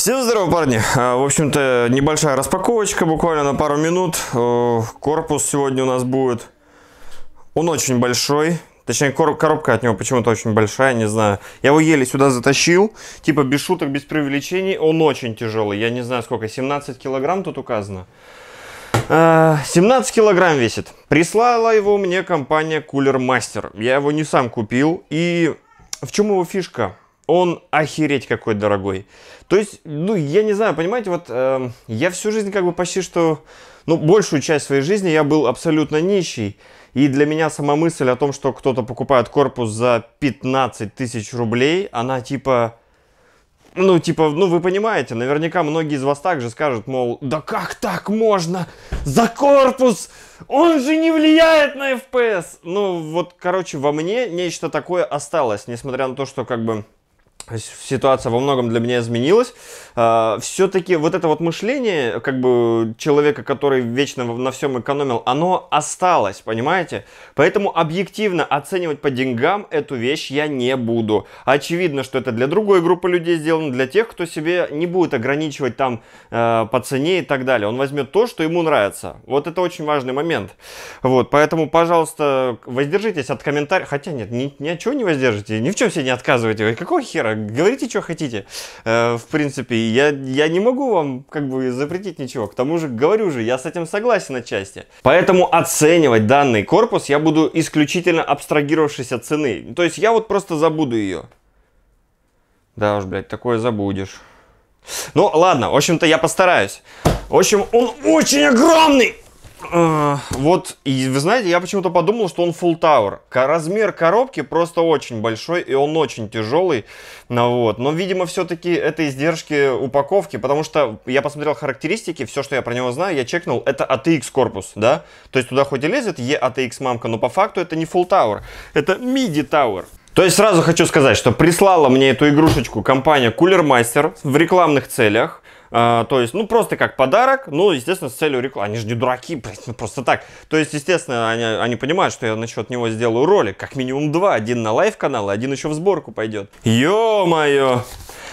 Всем здорово, парни! А, в общем-то, небольшая распаковочка, буквально на пару минут. Э, корпус сегодня у нас будет. Он очень большой. Точнее, коробка от него почему-то очень большая, не знаю. Я его еле сюда затащил. Типа, без шуток, без преувеличений. Он очень тяжелый. Я не знаю, сколько. 17 килограмм тут указано. 17 э, килограмм весит. Прислала его мне компания Cooler Master. Я его не сам купил. И в чем его фишка? он охереть какой дорогой. То есть, ну, я не знаю, понимаете, вот э, я всю жизнь как бы почти что, ну, большую часть своей жизни я был абсолютно нищий. И для меня сама мысль о том, что кто-то покупает корпус за 15 тысяч рублей, она типа, ну, типа, ну, вы понимаете, наверняка многие из вас также скажут, мол, да как так можно? За корпус! Он же не влияет на FPS! Ну, вот, короче, во мне нечто такое осталось, несмотря на то, что как бы ситуация во многом для меня изменилась. А, Все-таки вот это вот мышление, как бы человека, который вечно на всем экономил, оно осталось, понимаете? Поэтому объективно оценивать по деньгам эту вещь я не буду. Очевидно, что это для другой группы людей сделано, для тех, кто себе не будет ограничивать там э, по цене и так далее. Он возьмет то, что ему нравится. Вот это очень важный момент. Вот, поэтому, пожалуйста, воздержитесь от комментариев. Хотя нет, ни, ни от чего не воздержите, ни в чем себе не отказывайте. Какого хера? говорите, что хотите. Э, в принципе, я, я не могу вам как бы запретить ничего. К тому же, говорю же, я с этим согласен отчасти. Поэтому оценивать данный корпус я буду исключительно абстрагировавшись от цены. То есть я вот просто забуду ее. Да уж, блядь, такое забудешь. Ну, ладно, в общем-то, я постараюсь. В общем, он очень огромный! Э, вот, и вы знаете, я почему-то подумал, что он full tower. Размер коробки просто очень большой, и он очень тяжелый. Ну, вот. Но, видимо, все-таки это издержки упаковки, потому что я посмотрел характеристики, все, что я про него знаю, я чекнул, это ATX корпус, да? То есть туда хоть и лезет E-ATX мамка, но по факту это не full tower, это MIDI tower. То есть сразу хочу сказать, что прислала мне эту игрушечку компания Cooler Master в рекламных целях. А, то есть, ну, просто как подарок, ну, естественно, с целью рекламы. Они же не дураки, блядь, ну, просто так. То есть, естественно, они, они понимают, что я насчет него сделаю ролик, как минимум два. Один на лайв-канал, один еще в сборку пойдет. Ё-моё!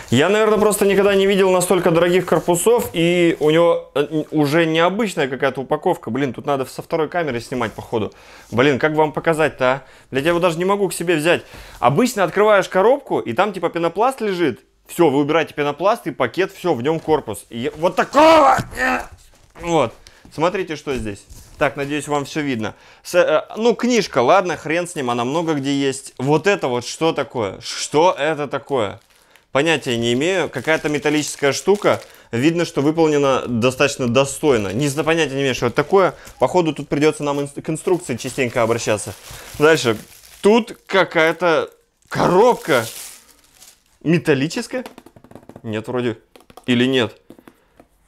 Я, наверное, просто никогда не видел настолько дорогих корпусов, и у него э, уже необычная какая-то упаковка. Блин, тут надо со второй камеры снимать, походу. Блин, как вам показать-то, а? Блядь, я его даже не могу к себе взять. Обычно открываешь коробку, и там типа пенопласт лежит, все, вы убираете пенопласт и пакет, все, в нем корпус. И вот такого! Вот. Смотрите, что здесь. Так, надеюсь, вам все видно. С, э, ну, книжка, ладно, хрен с ним, она много где есть. Вот это вот что такое? Что это такое? Понятия не имею. Какая-то металлическая штука. Видно, что выполнена достаточно достойно. Не за понятия не имею, что это такое. Походу, тут придется нам инст к инструкции частенько обращаться. Дальше. Тут какая-то коробка Металлическое? Нет, вроде. Или нет?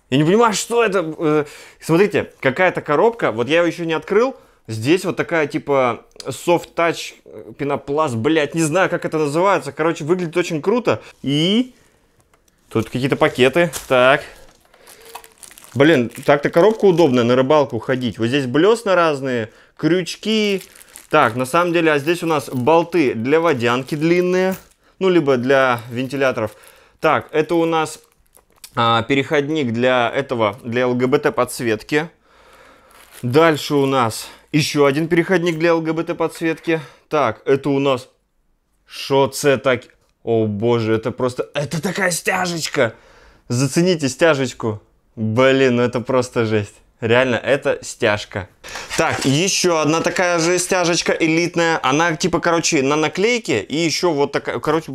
Я не понимаю, что это. Э, смотрите, какая-то коробка. Вот я ее еще не открыл. Здесь вот такая типа soft touch э, пенопласт, блядь, не знаю, как это называется. Короче, выглядит очень круто. И тут какие-то пакеты. Так. Блин, так-то коробка удобная на рыбалку ходить. Вот здесь блесна разные, крючки. Так, на самом деле, а здесь у нас болты для водянки длинные ну, либо для вентиляторов. Так, это у нас а, переходник для этого, для ЛГБТ-подсветки. Дальше у нас еще один переходник для ЛГБТ-подсветки. Так, это у нас... Что так? О боже, это просто... Это такая стяжечка! Зацените стяжечку. Блин, ну это просто жесть. Реально, это стяжка. Так, еще одна такая же стяжечка элитная. Она типа, короче, на наклейке и еще вот такая, короче,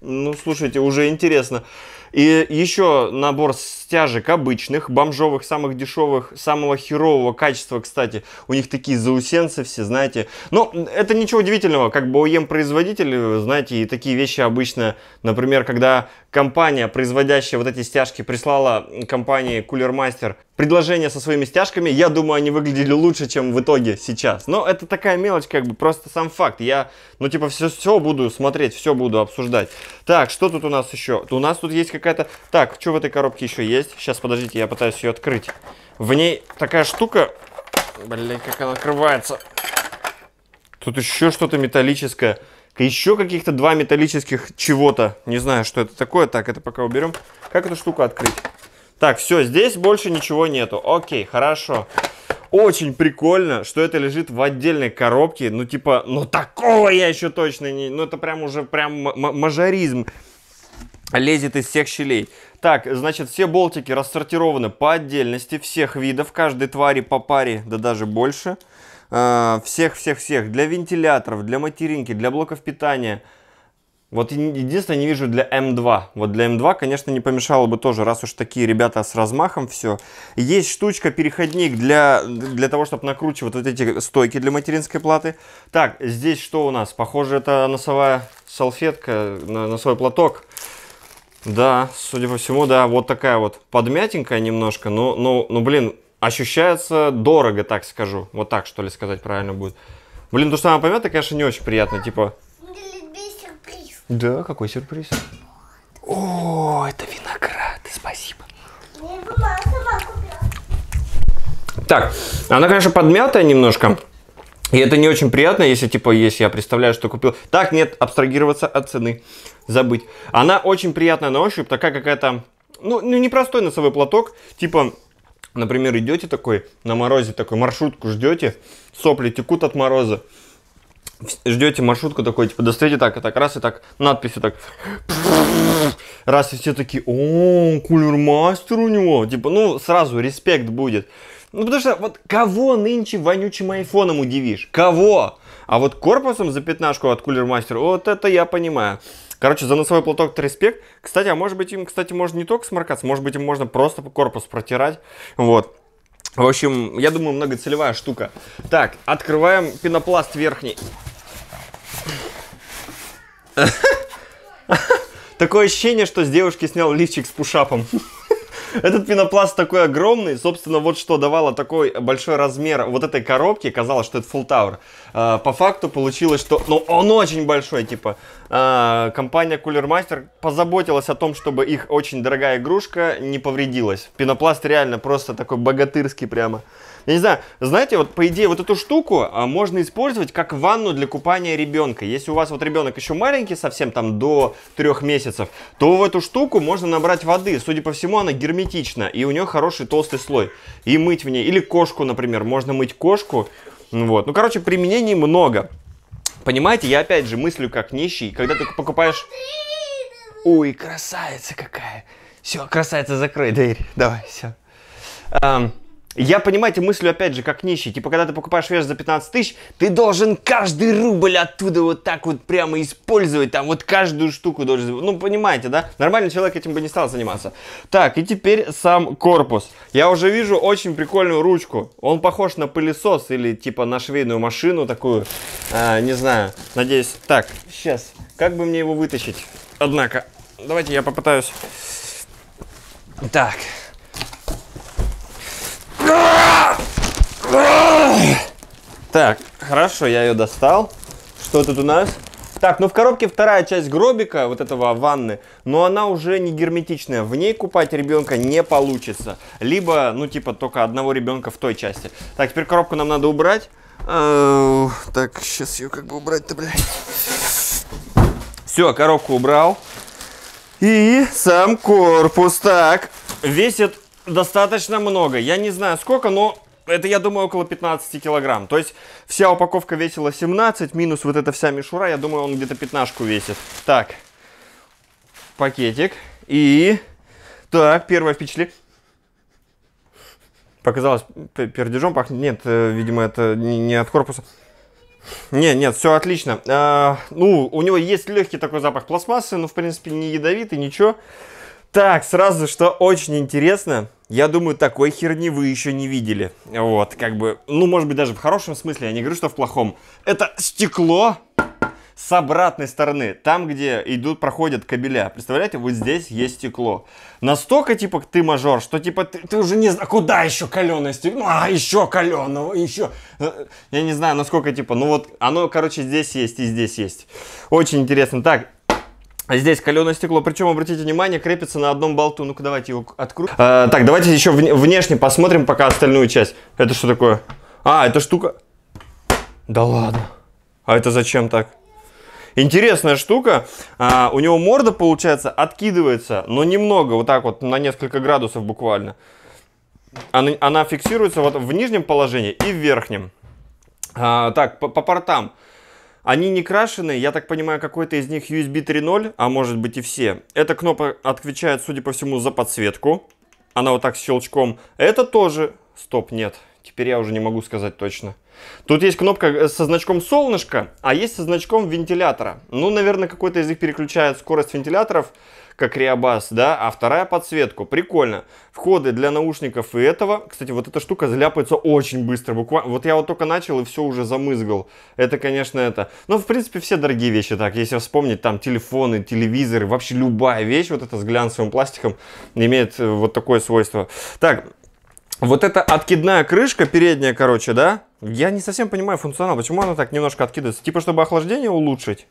ну, слушайте, уже интересно. И еще набор стяжек обычных, бомжовых, самых дешевых, самого херового качества, кстати. У них такие заусенцы все, знаете. Но ну, это ничего удивительного, как бы OEM-производитель, знаете, и такие вещи обычно, например, когда компания, производящая вот эти стяжки, прислала компании Cooler Master предложение со своими стяжками, я думаю, они выглядели лучше, чем в итоге сейчас. Но это такая мелочь, как бы, просто сам факт. Я, ну, типа, все, все буду смотреть, все буду обсуждать. Так, что тут у нас еще? У нас тут есть как какая-то... Так, что в этой коробке еще есть? Сейчас, подождите, я пытаюсь ее открыть. В ней такая штука... Блин, как она открывается. Тут еще что-то металлическое. Еще каких-то два металлических чего-то. Не знаю, что это такое. Так, это пока уберем. Как эту штуку открыть? Так, все, здесь больше ничего нету. Окей, хорошо. Очень прикольно, что это лежит в отдельной коробке. Ну, типа, ну такого я еще точно не... Ну, это прям уже прям мажоризм лезет из всех щелей. Так, значит, все болтики рассортированы по отдельности, всех видов, каждой твари по паре, да даже больше. Всех-всех-всех, а, для вентиляторов, для материнки, для блоков питания. Вот единственное, не вижу для М2. Вот для М2, конечно, не помешало бы тоже, раз уж такие ребята с размахом все. Есть штучка, переходник для, для того, чтобы накручивать вот эти стойки для материнской платы. Так, здесь что у нас? Похоже, это носовая салфетка, носовой платок. Да, судя по всему, да, вот такая вот подмятенькая немножко, но, но, но блин, ощущается дорого, так скажу. Вот так, что ли, сказать правильно будет. Блин, то, что она помята, конечно, не очень приятно, типа... Да, какой сюрприз? О, это виноград, спасибо. Так, она, конечно, подмятая немножко. И это не очень приятно, если, типа, есть. я представляю, что купил. Так, нет, абстрагироваться от цены, забыть. Она очень приятная на ощупь, такая какая-то, ну, ну непростой носовой платок. Типа, например, идете такой на морозе, такой маршрутку ждете, сопли текут от мороза. Ждете маршрутку такой, типа, достаете так, и так, раз, и так, надписью так. Раз, и все такие, о, кулер мастер у него. Типа, ну, сразу респект будет. Ну, потому что вот кого нынче вонючим айфоном удивишь? Кого? А вот корпусом за пятнашку от Cooler Master, вот это я понимаю. Короче, за носовой платок респект. Кстати, а может быть им, кстати, можно не только сморкаться, может быть им можно просто корпус протирать. Вот. В общем, я думаю, многоцелевая штука. Так, открываем пенопласт верхний. Такое ощущение, что с девушки снял лифчик с пушапом. Этот пенопласт такой огромный. Собственно, вот что давало такой большой размер вот этой коробки. Казалось, что это full tower. А, по факту получилось, что... Ну, он очень большой, типа. А, компания Cooler Master позаботилась о том, чтобы их очень дорогая игрушка не повредилась. Пенопласт реально просто такой богатырский прямо. Я не знаю, знаете, вот по идее вот эту штуку а, можно использовать как ванну для купания ребенка. Если у вас вот ребенок еще маленький, совсем там до трех месяцев, то в эту штуку можно набрать воды. Судя по всему, она герметична, и у нее хороший толстый слой. И мыть в ней. Или кошку, например. Можно мыть кошку, вот. Ну, короче, применений много. Понимаете, я опять же мыслю как нищий. Когда ты покупаешь... Ой, красавица какая. Все, красавица, закрой дверь. Давай, все. Um, я, понимаете, мыслю, опять же, как нищий. Типа, когда ты покупаешь вещь за 15 тысяч, ты должен каждый рубль оттуда вот так вот прямо использовать, там вот каждую штуку должен... Ну, понимаете, да? Нормальный человек этим бы не стал заниматься. Так, и теперь сам корпус. Я уже вижу очень прикольную ручку. Он похож на пылесос или типа на швейную машину такую. А, не знаю, надеюсь. Так, сейчас. Как бы мне его вытащить? Однако, давайте я попытаюсь... Так, так, хорошо, я ее достал. Что тут у нас? Так, ну в коробке вторая часть гробика, вот этого ванны, но она уже не герметичная. В ней купать ребенка не получится. Либо, ну типа, только одного ребенка в той части. Так, теперь коробку нам надо убрать. Ау, так, сейчас ее как бы убрать-то, блядь. Все, коробку убрал. И сам корпус. Так, весит достаточно много. Я не знаю сколько, но это, я думаю, около 15 килограмм. То есть вся упаковка весила 17, минус вот эта вся мишура, я думаю, он где-то пятнашку весит. Так, пакетик. И, так, первое впечатление. Показалось, пердежом пахнет. Нет, э, видимо, это не от корпуса. Не, нет, все отлично. А, ну, у него есть легкий такой запах пластмассы, но, в принципе, не ядовитый, ничего. Так, сразу что очень интересно. Я думаю, такой херни вы еще не видели. Вот, как бы, ну, может быть, даже в хорошем смысле, я не говорю, что в плохом. Это стекло с обратной стороны, там, где идут, проходят кабеля. Представляете, вот здесь есть стекло. Настолько, типа, ты мажор, что, типа, ты, ты уже не знаешь, а куда еще каленое стекло? Ну, а, еще каленого, еще. Э, я не знаю, насколько, типа, ну вот, оно, короче, здесь есть и здесь есть. Очень интересно. Так, Здесь каленое стекло, причем, обратите внимание, крепится на одном болту. Ну-ка, давайте его открутим. А, так, давайте еще внешне посмотрим пока остальную часть. Это что такое? А, это штука... Да ладно. А это зачем так? Интересная штука. А, у него морда, получается, откидывается, но немного, вот так вот, на несколько градусов буквально. Она, она фиксируется вот в нижнем положении и в верхнем. А, так, по, по портам. Они не крашены, я так понимаю, какой-то из них USB 3.0, а может быть и все. Эта кнопка отвечает, судя по всему, за подсветку. Она вот так с щелчком. Это тоже... Стоп, нет. Теперь я уже не могу сказать точно. Тут есть кнопка э, со значком солнышко, а есть со значком вентилятора. Ну, наверное, какой-то из них переключает скорость вентиляторов как реабас, да, а вторая подсветку. Прикольно. Входы для наушников и этого. Кстати, вот эта штука заляпается очень быстро. Буквально, вот я вот только начал и все уже замызгал. Это, конечно, это. Но, ну, в принципе, все дорогие вещи так. Если вспомнить, там, телефоны, телевизоры, вообще любая вещь, вот эта с глянцевым пластиком, имеет э, вот такое свойство. Так, вот эта откидная крышка передняя, короче, да? Я не совсем понимаю функционал, почему она так немножко откидывается. Типа, чтобы охлаждение улучшить?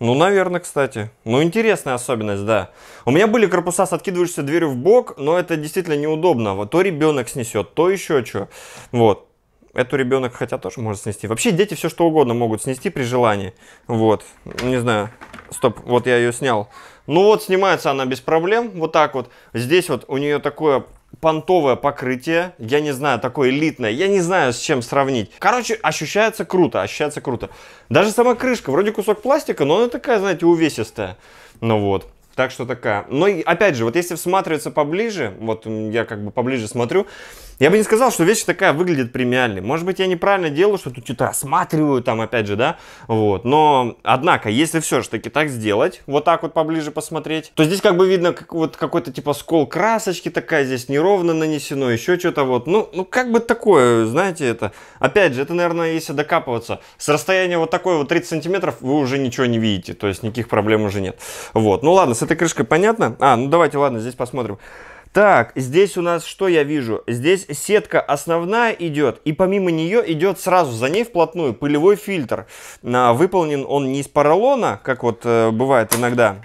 Ну, наверное, кстати. Ну, интересная особенность, да. У меня были корпуса с откидывающейся дверью в бок, но это действительно неудобно. Вот то ребенок снесет, то еще что. Вот. Эту ребенок хотя тоже может снести. Вообще дети все что угодно могут снести при желании. Вот. Не знаю. Стоп, вот я ее снял. Ну вот снимается она без проблем, вот так вот. Здесь вот у нее такое понтовое покрытие, я не знаю, такое элитное, я не знаю, с чем сравнить. Короче, ощущается круто, ощущается круто. Даже сама крышка, вроде кусок пластика, но она такая, знаете, увесистая. Ну вот. Так что такая. Но опять же, вот если всматриваться поближе, вот я как бы поближе смотрю, я бы не сказал, что вещь такая выглядит премиальной. Может быть, я неправильно делаю, что тут что-то осматриваю там, опять же, да, вот. Но, однако, если все же таки так сделать, вот так вот поближе посмотреть, то здесь как бы видно как, вот какой-то типа скол красочки такая, здесь неровно нанесено, еще что-то вот. Ну, ну, как бы такое, знаете, это... Опять же, это, наверное, если докапываться, с расстояния вот такой вот 30 сантиметров вы уже ничего не видите, то есть никаких проблем уже нет. Вот, ну ладно, с этой крышкой понятно? А, ну давайте, ладно, здесь посмотрим. Так, здесь у нас что я вижу? Здесь сетка основная идет, и помимо нее идет сразу за ней вплотную пылевой фильтр. А, выполнен он не из поролона, как вот э, бывает иногда.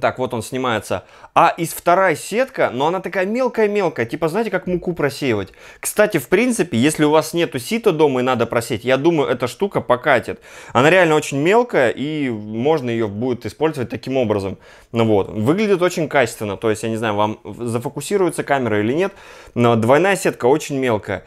Так, вот он снимается, а из вторая сетка, но ну, она такая мелкая-мелкая, типа, знаете, как муку просеивать. Кстати, в принципе, если у вас нету сита дома и надо просеять, я думаю, эта штука покатит. Она реально очень мелкая, и можно ее будет использовать таким образом. Ну вот, выглядит очень качественно, то есть, я не знаю, вам зафокусируется камера или нет, но двойная сетка очень мелкая.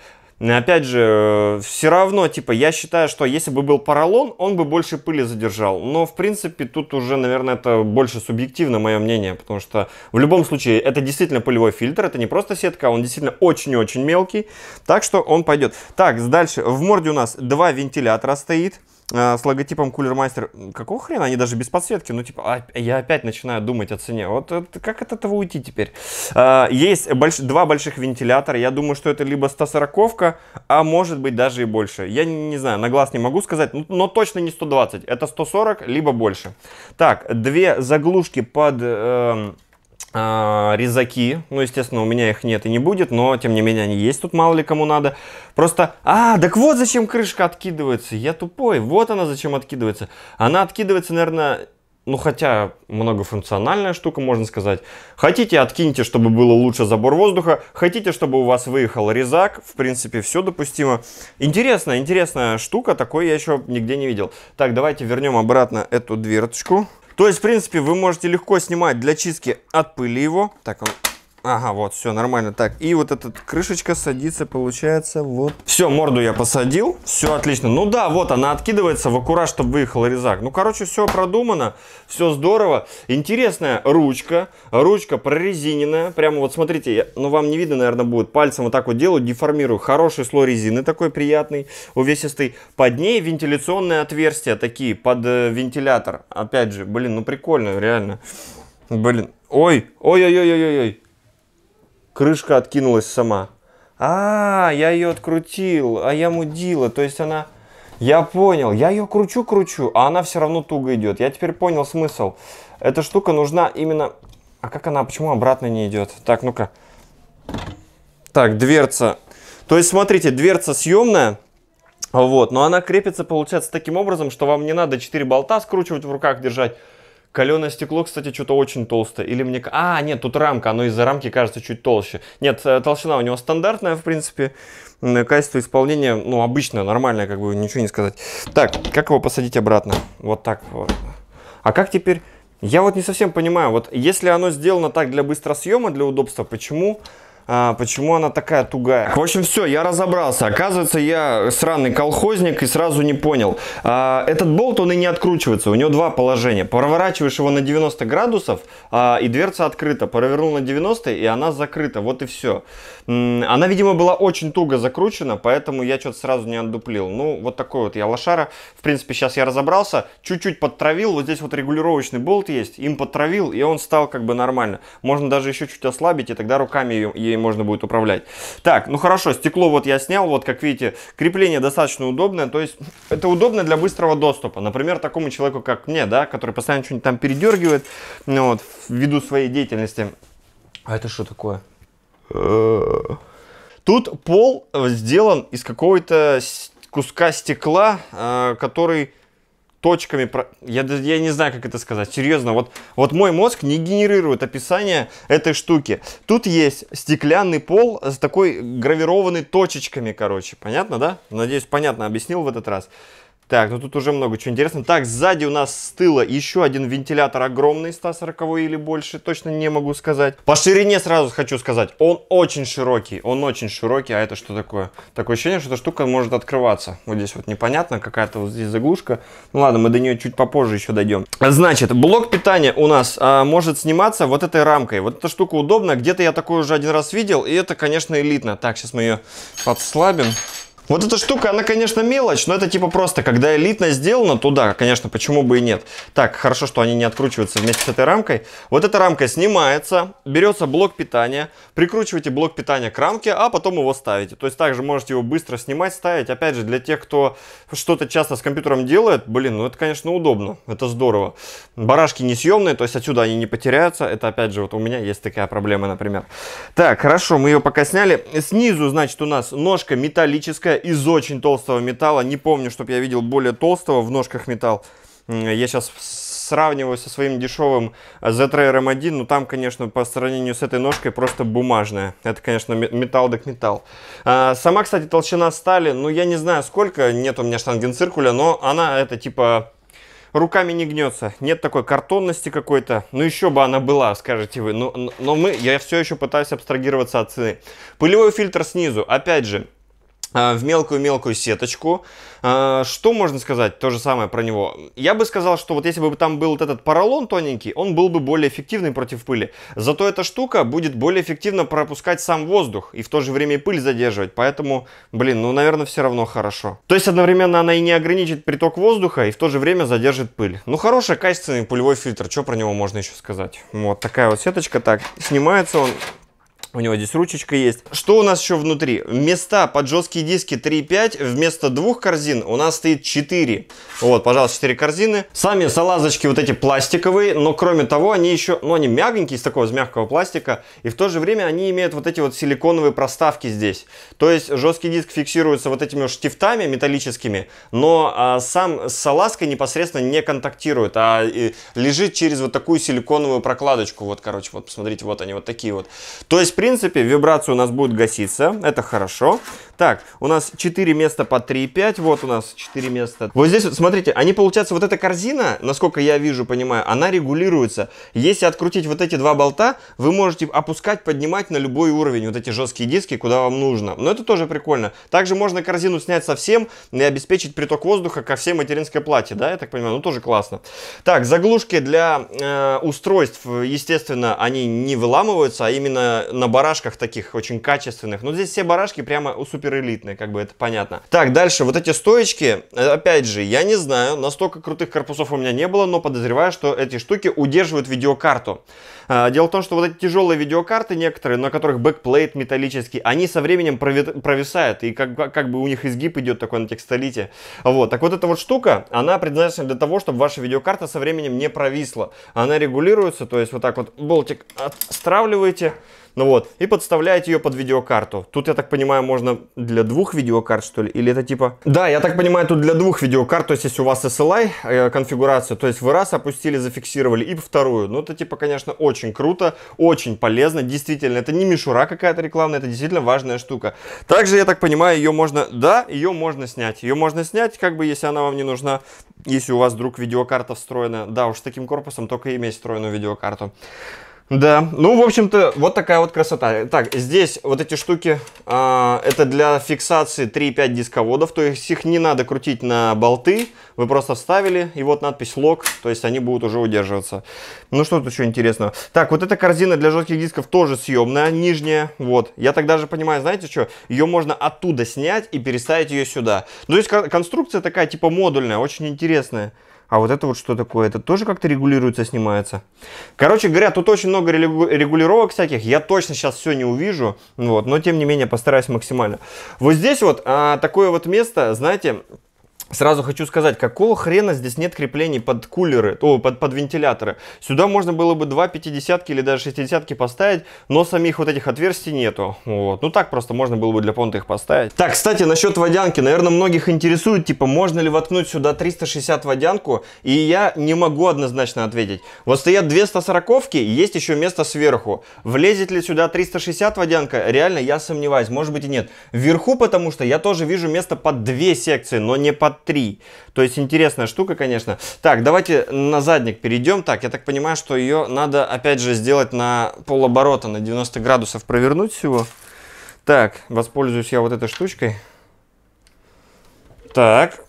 Опять же, э, все равно, типа, я считаю, что если бы был поролон, он бы больше пыли задержал. Но, в принципе, тут уже, наверное, это больше субъективно мое мнение, потому что в любом случае это действительно пылевой фильтр, это не просто сетка, а он действительно очень-очень мелкий, так что он пойдет. Так, дальше. В морде у нас два вентилятора стоит. А, с логотипом Cooler Master. Какого хрена? Они даже без подсветки. Ну, типа, а, я опять начинаю думать о цене. Вот это, как от этого уйти теперь? А, есть больш, два больших вентилятора. Я думаю, что это либо 140 ка а может быть даже и больше. Я не, не знаю, на глаз не могу сказать, но, но точно не 120. Это 140, либо больше. Так, две заглушки под... Э, а, резаки. Ну, естественно, у меня их нет и не будет, но, тем не менее, они есть тут, мало ли кому надо. Просто, а, так вот зачем крышка откидывается, я тупой, вот она зачем откидывается. Она откидывается, наверное, ну, хотя многофункциональная штука, можно сказать. Хотите, откиньте, чтобы было лучше забор воздуха. Хотите, чтобы у вас выехал резак. В принципе, все допустимо. Интересная, интересная штука. Такой я еще нигде не видел. Так, давайте вернем обратно эту дверцочку. То есть, в принципе, вы можете легко снимать для чистки от пыли его. Так, Ага, вот, все нормально. Так, и вот эта крышечка садится, получается, вот. Все, морду я посадил, все отлично. Ну да, вот она откидывается в аккурат, чтобы выехал резак. Ну, короче, все продумано, все здорово. Интересная ручка, ручка прорезиненная. Прямо вот, смотрите, я, ну вам не видно, наверное, будет. Пальцем вот так вот делаю, деформирую. Хороший слой резины такой приятный, увесистый. Под ней вентиляционные отверстия такие, под э, вентилятор. Опять же, блин, ну прикольно, реально. Блин, ой, ой-ой-ой-ой-ой крышка откинулась сама. А, я ее открутил, а я мудила. То есть она... Я понял, я ее кручу-кручу, а она все равно туго идет. Я теперь понял смысл. Эта штука нужна именно... А как она, почему обратно не идет? Так, ну-ка. Так, дверца. То есть, смотрите, дверца съемная, вот, но она крепится, получается, таким образом, что вам не надо 4 болта скручивать в руках, держать. Каленое стекло, кстати, что-то очень толстое. Или мне... А, нет, тут рамка, оно из-за рамки кажется чуть толще. Нет, э, толщина у него стандартная, в принципе. Качество исполнения, ну, обычное, нормальное, как бы, ничего не сказать. Так, как его посадить обратно? Вот так вот. А как теперь... Я вот не совсем понимаю, вот если оно сделано так для быстросъема, для удобства, почему а, почему она такая тугая. В общем, все, я разобрался. Оказывается, я сраный колхозник и сразу не понял. А, этот болт, он и не откручивается, у него два положения. Проворачиваешь его на 90 градусов, а, и дверца открыта. Провернул на 90, и она закрыта, вот и все. Она, видимо, была очень туго закручена, поэтому я что-то сразу не отдуплил. Ну, вот такой вот я лошара. В принципе, сейчас я разобрался, чуть-чуть подтравил, вот здесь вот регулировочный болт есть, им подтравил, и он стал как бы нормально. Можно даже еще чуть ослабить, и тогда руками ее ей можно будет управлять. Так, ну хорошо, стекло вот я снял, вот как видите, крепление достаточно удобное, то есть это удобно для быстрого доступа. Например, такому человеку, как мне, да, который постоянно что-нибудь там передергивает, ну, вот, ввиду своей деятельности. А это что такое? Э, тут пол э, сделан из какого-то куска стекла, э, который точками, я, я не знаю, как это сказать, серьезно, вот, вот мой мозг не генерирует описание этой штуки. Тут есть стеклянный пол с такой гравированный точечками, короче, понятно, да? Надеюсь, понятно объяснил в этот раз. Так, ну тут уже много чего интересного. Так, сзади у нас с тыла еще один вентилятор огромный, 140 или больше, точно не могу сказать. По ширине сразу хочу сказать, он очень широкий, он очень широкий, а это что такое? Такое ощущение, что эта штука может открываться. Вот здесь вот непонятно, какая-то вот здесь заглушка. Ну ладно, мы до нее чуть попозже еще дойдем. Значит, блок питания у нас а, может сниматься вот этой рамкой. Вот эта штука удобна, где-то я такой уже один раз видел, и это, конечно, элитно. Так, сейчас мы ее подслабим. Вот эта штука, она, конечно, мелочь, но это типа просто, когда элитно сделано, то да, конечно, почему бы и нет. Так, хорошо, что они не откручиваются вместе с этой рамкой. Вот эта рамка снимается, берется блок питания, прикручиваете блок питания к рамке, а потом его ставите. То есть также можете его быстро снимать, ставить. Опять же, для тех, кто что-то часто с компьютером делает, блин, ну это, конечно, удобно, это здорово. Барашки несъемные, то есть отсюда они не потеряются. Это, опять же, вот у меня есть такая проблема, например. Так, хорошо, мы ее пока сняли. Снизу, значит, у нас ножка металлическая из очень толстого металла. Не помню, чтобы я видел более толстого в ножках металл. Я сейчас сравниваю со своим дешевым Z-Trayer M1, но там, конечно, по сравнению с этой ножкой просто бумажная. Это, конечно, металл так металл. А, сама, кстати, толщина стали, ну, я не знаю сколько, нет у меня штангенциркуля, но она это типа... Руками не гнется, нет такой картонности какой-то. Ну еще бы она была, скажете вы. Но, но мы, я все еще пытаюсь абстрагироваться от цены. Пылевой фильтр снизу, опять же, а, в мелкую-мелкую сеточку. А, что можно сказать то же самое про него? Я бы сказал, что вот если бы там был вот этот поролон тоненький, он был бы более эффективный против пыли. Зато эта штука будет более эффективно пропускать сам воздух и в то же время и пыль задерживать. Поэтому, блин, ну, наверное, все равно хорошо. То есть одновременно она и не ограничит приток воздуха и в то же время задержит пыль. Ну, хороший, качественный пулевой фильтр. Что про него можно еще сказать? Вот такая вот сеточка. Так, снимается он у него здесь ручечка есть. Что у нас еще внутри? Места под жесткие диски 3.5. Вместо двух корзин у нас стоит 4. Вот, пожалуйста, 4 корзины. Сами салазочки вот эти пластиковые, но кроме того, они еще, ну, они мягенькие, из такого, из мягкого пластика. И в то же время они имеют вот эти вот силиконовые проставки здесь. То есть жесткий диск фиксируется вот этими штифтами металлическими, но а, сам с салазкой непосредственно не контактирует, а лежит через вот такую силиконовую прокладочку. Вот, короче, вот, посмотрите, вот они вот такие вот. То есть, принципе, вибрация у нас будет гаситься, это хорошо. Так, у нас 4 места по 3,5, вот у нас 4 места. Вот здесь, смотрите, они, получается, вот эта корзина, насколько я вижу, понимаю, она регулируется. Если открутить вот эти два болта, вы можете опускать, поднимать на любой уровень вот эти жесткие диски, куда вам нужно. Но это тоже прикольно. Также можно корзину снять совсем и обеспечить приток воздуха ко всей материнской плате, да, я так понимаю, ну тоже классно. Так, заглушки для э, устройств, естественно, они не выламываются, а именно на барашках таких очень качественных. Но ну, здесь все барашки прямо у суперэлитные, как бы это понятно. Так, дальше вот эти стоечки, э, опять же, я не знаю, настолько крутых корпусов у меня не было, но подозреваю, что эти штуки удерживают видеокарту. Э, дело в том, что вот эти тяжелые видеокарты некоторые, на которых бэкплейт металлический, они со временем провисают, и как, как бы у них изгиб идет такой на текстолите. Вот, так вот эта вот штука, она предназначена для того, чтобы ваша видеокарта со временем не провисла. Она регулируется, то есть вот так вот болтик отстравливаете, ну вот, и подставляете ее под видеокарту. Тут, я так понимаю, можно для двух видеокарт, что ли? Или это типа... Да, я так понимаю, тут для двух видеокарт, то есть если у вас SLI э, конфигурация, то есть вы раз опустили, зафиксировали, и вторую. Ну это типа, конечно, очень круто, очень полезно, действительно. Это не мишура какая-то рекламная, это действительно важная штука. Также, я так понимаю, ее можно... Да, ее можно снять. Ее можно снять, как бы, если она вам не нужна. Если у вас вдруг видеокарта встроена, да уж, с таким корпусом только иметь встроенную видеокарту. Да, ну, в общем-то, вот такая вот красота. Так, здесь вот эти штуки, э, это для фиксации 3,5 дисководов, то есть их не надо крутить на болты, вы просто вставили, и вот надпись лог, то есть они будут уже удерживаться. Ну, что тут еще интересного? Так, вот эта корзина для жестких дисков тоже съемная, нижняя, вот. Я тогда же понимаю, знаете что, ее можно оттуда снять и переставить ее сюда. Ну, то есть конструкция такая, типа, модульная, очень интересная. А вот это вот что такое? Это тоже как-то регулируется, снимается? Короче говоря, тут очень много регулировок всяких. Я точно сейчас все не увижу. Вот, но тем не менее постараюсь максимально. Вот здесь вот а, такое вот место, знаете, Сразу хочу сказать, какого хрена здесь нет креплений под кулеры, о, под, под вентиляторы. Сюда можно было бы два 50 или даже 60 поставить, но самих вот этих отверстий нету. Вот. Ну так просто можно было бы для понта их поставить. Так, кстати, насчет водянки. Наверное, многих интересует, типа, можно ли воткнуть сюда 360 водянку, и я не могу однозначно ответить. Вот стоят две 140 есть еще место сверху. Влезет ли сюда 360 водянка, реально я сомневаюсь, может быть и нет. Вверху, потому что я тоже вижу место под две секции, но не под под 3. То есть интересная штука, конечно. Так, давайте на задник перейдем. Так, я так понимаю, что ее надо опять же сделать на полоборота, на 90 градусов провернуть всего. Так, воспользуюсь я вот этой штучкой. Так,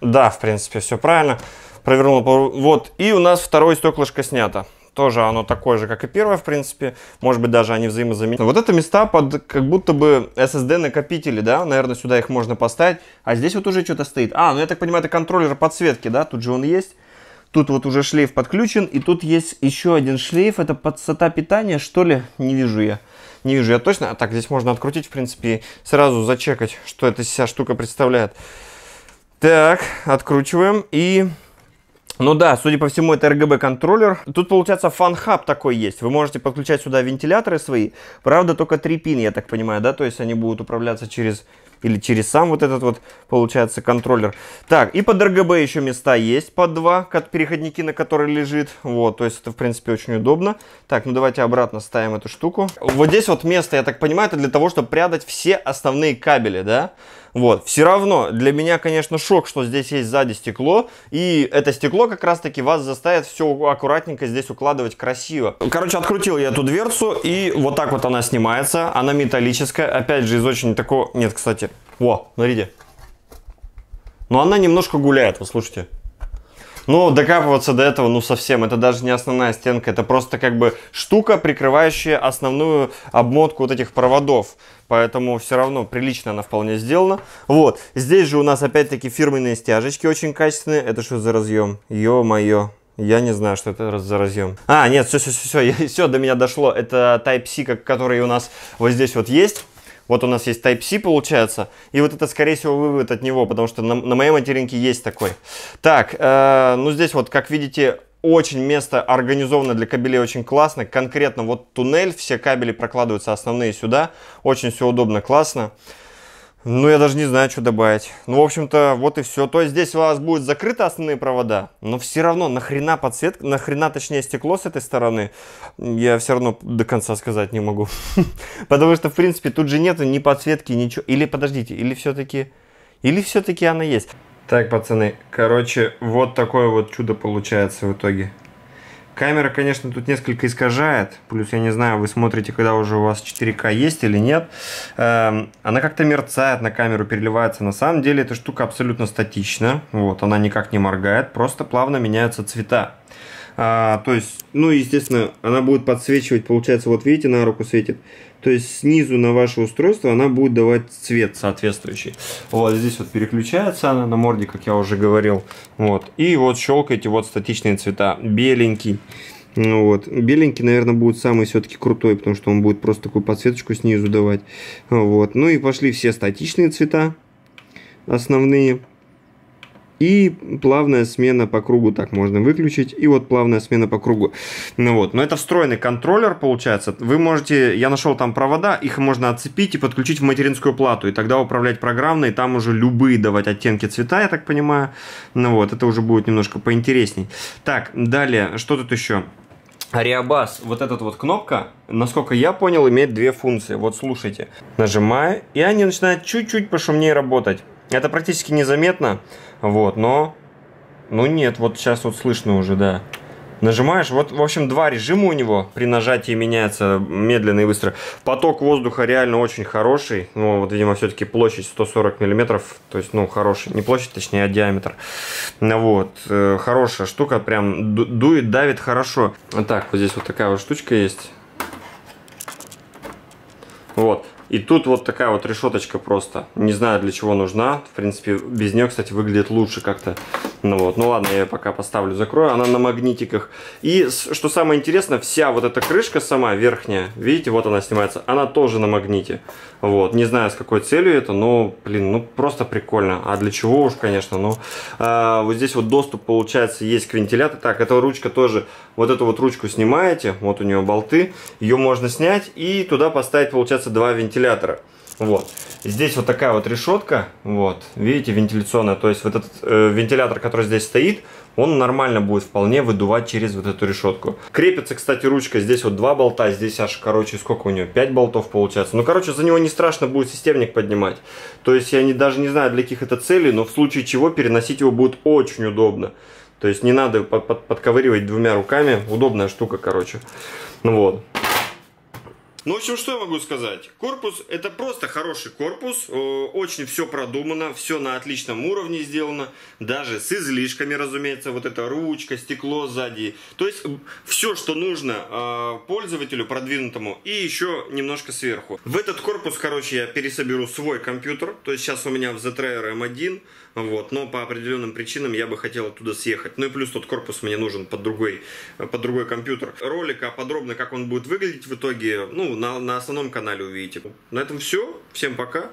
да, в принципе, все правильно. Провернул. Вот, и у нас второе стеклышко снято. Тоже оно такое же, как и первое, в принципе. Может быть, даже они взаимозаменимы. Вот это места под как будто бы SSD-накопители, да? Наверное, сюда их можно поставить. А здесь вот уже что-то стоит. А, ну я так понимаю, это контроллер подсветки, да? Тут же он есть. Тут вот уже шлейф подключен. И тут есть еще один шлейф. Это подсота питания, что ли? Не вижу я. Не вижу я точно. А так, здесь можно открутить, в принципе, и сразу зачекать, что эта вся штука представляет. Так, откручиваем. И ну да, судя по всему, это RGB-контроллер. Тут, получается, фан-хаб такой есть. Вы можете подключать сюда вентиляторы свои. Правда, только три пин, я так понимаю, да? То есть они будут управляться через... Или через сам вот этот вот, получается, контроллер. Так, и под RGB еще места есть по два, как переходники, на которые лежит. Вот, то есть это, в принципе, очень удобно. Так, ну давайте обратно ставим эту штуку. Вот здесь вот место, я так понимаю, это для того, чтобы прятать все основные кабели, да? Вот, все равно для меня, конечно, шок, что здесь есть сзади стекло, и это стекло как раз-таки вас заставит все аккуратненько здесь укладывать красиво. Короче, открутил я эту дверцу, и вот так вот она снимается, она металлическая, опять же, из очень такого... Нет, кстати, о, смотрите. Но она немножко гуляет, вы слушайте. Ну, докапываться до этого, ну, совсем. Это даже не основная стенка, это просто как бы штука, прикрывающая основную обмотку вот этих проводов. Поэтому все равно прилично она вполне сделана. Вот, здесь же у нас опять-таки фирменные стяжечки очень качественные. Это что за разъем? Ё-моё. Я не знаю, что это за разъем. А, нет, все, все, все, все, до меня дошло. Это Type-C, который у нас вот здесь вот есть. Вот у нас есть Type-C, получается. И вот это, скорее всего, вывод от него, потому что на, на моей материнке есть такой. Так, э, ну здесь вот, как видите, очень место организовано для кабелей очень классно. Конкретно вот туннель, все кабели прокладываются основные сюда. Очень все удобно, классно. Классно. Ну, я даже не знаю, что добавить. Ну, в общем-то, вот и все. То есть здесь у вас будут закрыты основные провода, но все равно нахрена подсветка, нахрена, точнее, стекло с этой стороны, я все равно до конца сказать не могу. Потому что, в принципе, тут же нету ни подсветки, ничего. Или, подождите, или все-таки... Или все-таки она есть? Так, пацаны, короче, вот такое вот чудо получается в итоге. Камера, конечно, тут несколько искажает. Плюс, я не знаю, вы смотрите, когда уже у вас 4К есть или нет. Эм, она как-то мерцает на камеру, переливается. На самом деле эта штука абсолютно статична. Вот, она никак не моргает, просто плавно меняются цвета. А, то есть, ну, естественно, она будет подсвечивать, получается, вот видите, на руку светит то есть снизу на ваше устройство она будет давать цвет соответствующий. Вот здесь вот переключается она на морде, как я уже говорил. Вот. И вот щелкайте вот статичные цвета. Беленький. Ну вот. Беленький, наверное, будет самый все-таки крутой, потому что он будет просто такую подсветочку снизу давать. Вот. Ну и пошли все статичные цвета основные и плавная смена по кругу, так можно выключить, и вот плавная смена по кругу. Ну вот, но это встроенный контроллер получается. Вы можете, я нашел там провода, их можно отцепить и подключить в материнскую плату, и тогда управлять программной, и там уже любые давать оттенки цвета, я так понимаю. Ну вот, это уже будет немножко поинтересней. Так, далее, что тут еще? Ариабас, вот эта вот кнопка, насколько я понял, имеет две функции. Вот слушайте. Нажимаю, и они начинают чуть-чуть пошумнее работать. Это практически незаметно. Вот, но... Ну нет, вот сейчас вот слышно уже, да. Нажимаешь, вот, в общем, два режима у него при нажатии меняется медленно и быстро. Поток воздуха реально очень хороший. Ну, вот, видимо, все-таки площадь 140 миллиметров. То есть, ну, хороший, не площадь, точнее, а диаметр. Вот, э, хорошая штука, прям дует, давит хорошо. Вот так, вот здесь вот такая вот штучка есть. Вот. И тут вот такая вот решеточка просто. Не знаю, для чего нужна. В принципе, без нее, кстати, выглядит лучше как-то. Ну вот, ну ладно, я пока поставлю, закрою. Она на магнитиках. И что самое интересное, вся вот эта крышка сама верхняя, видите, вот она снимается, она тоже на магните. Вот, не знаю с какой целью это, но, блин, ну просто прикольно. А для чего уж, конечно, ну. А, вот здесь вот доступ, получается, есть к вентилятору. Так, эта ручка тоже, вот эту вот ручку снимаете, вот у нее болты. Ее можно снять и туда поставить, получается, два вентилятора. Вот. Здесь вот такая вот решетка, вот, видите, вентиляционная, то есть вот этот э, вентилятор, который здесь стоит, он нормально будет вполне выдувать через вот эту решетку. Крепится, кстати, ручка, здесь вот два болта, здесь аж, короче, сколько у нее, 5 болтов получается. Ну, короче, за него не страшно будет системник поднимать. То есть я не, даже не знаю, для каких это целей, но в случае чего переносить его будет очень удобно. То есть не надо под, под, подковыривать двумя руками, удобная штука, короче. Ну вот. Ну, в общем, что я могу сказать? Корпус это просто хороший корпус, э, очень все продумано, все на отличном уровне сделано, даже с излишками, разумеется, вот эта ручка, стекло сзади. То есть все, что нужно э, пользователю продвинутому и еще немножко сверху. В этот корпус, короче, я пересоберу свой компьютер, то есть сейчас у меня в ZTrayer M1, вот, но по определенным причинам я бы хотел оттуда съехать. Ну и плюс тот корпус мне нужен под другой, под другой компьютер. Ролик, а подробно, как он будет выглядеть в итоге, ну, на, на основном канале увидите. На этом все. Всем пока.